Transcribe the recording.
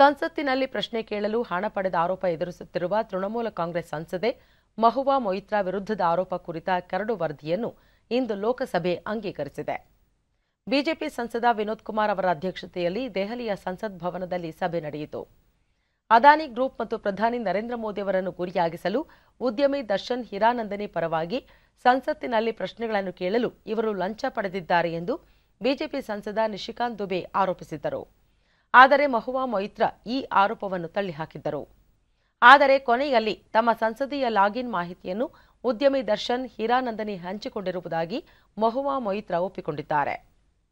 ಸಂಸತ್ತಿನಲ್ಲಿ ಪ್ರಶ್ನೆ ಕೇಳಲು ಹಣ ಪಡೆದ ಆರೋಪ ಎದುರಿಸುತ್ತಿರುವ ತೃಣಮೂಲ ಕಾಂಗ್ರೆಸ್ ಸಂಸದೆ ಮಹುವಾ ಮೊಯಿತ್ರಾ ವಿರುದ್ಧದ ಆರೋಪ ಕುರಿತ ಕರಡು ವರದಿಯನ್ನು ಇಂದು ಲೋಕಸಭೆ ಅಂಗೀಕರಿಸಿದೆ ಬಿಜೆಪಿ ಸಂಸದ ವಿನೋದ್ ಕುಮಾರ್ ಅವರ ಅಧ್ಯಕ್ಷತೆಯಲ್ಲಿ ದೆಹಲಿಯ ಸಂಸತ್ ಭವನದಲ್ಲಿ ಸಭೆ ನಡೆಯಿತು ಅದಾನಿ ಗ್ರೂಪ್ ಮತ್ತು ಪ್ರಧಾನಿ ನರೇಂದ್ರ ಮೋದಿ ಅವರನ್ನು ಗುರಿಯಾಗಿಸಲು ಉದ್ಯಮಿ ದರ್ಶನ್ ಹಿರಾನಂದನಿ ಪರವಾಗಿ ಸಂಸತ್ತಿನಲ್ಲಿ ಪ್ರಶ್ನೆಗಳನ್ನು ಕೇಳಲು ಇವರು ಲಂಚ ಪಡೆದಿದ್ದಾರೆ ಎಂದು ಬಿಜೆಪಿ ಸಂಸದ ನಿಶಿಕಾಂತ್ ದುಬೆ ಆರೋಪಿಸಿದ್ದರು ಆದರೆ ಮಹುವಾ ಮೊಯಿತ್ರ ಈ ಆರೋಪವನ್ನು ತಳ್ಳಿಹಾಕಿದ್ದರು ಆದರೆ ಕೊನೆಯಲ್ಲಿ ತಮ್ಮ ಸಂಸದೀಯ ಲಾಗಿನ್ ಮಾಹಿತಿಯನ್ನು ಉದ್ಯಮಿ ದರ್ಶನ್ ಹೀರಾನಂದನಿ ಹಂಚಿಕೊಂಡಿರುವುದಾಗಿ ಮಹುವಾ ಮೊಯಿತ್ರ ಒಪ್ಪಿಕೊಂಡಿದ್ದಾರೆ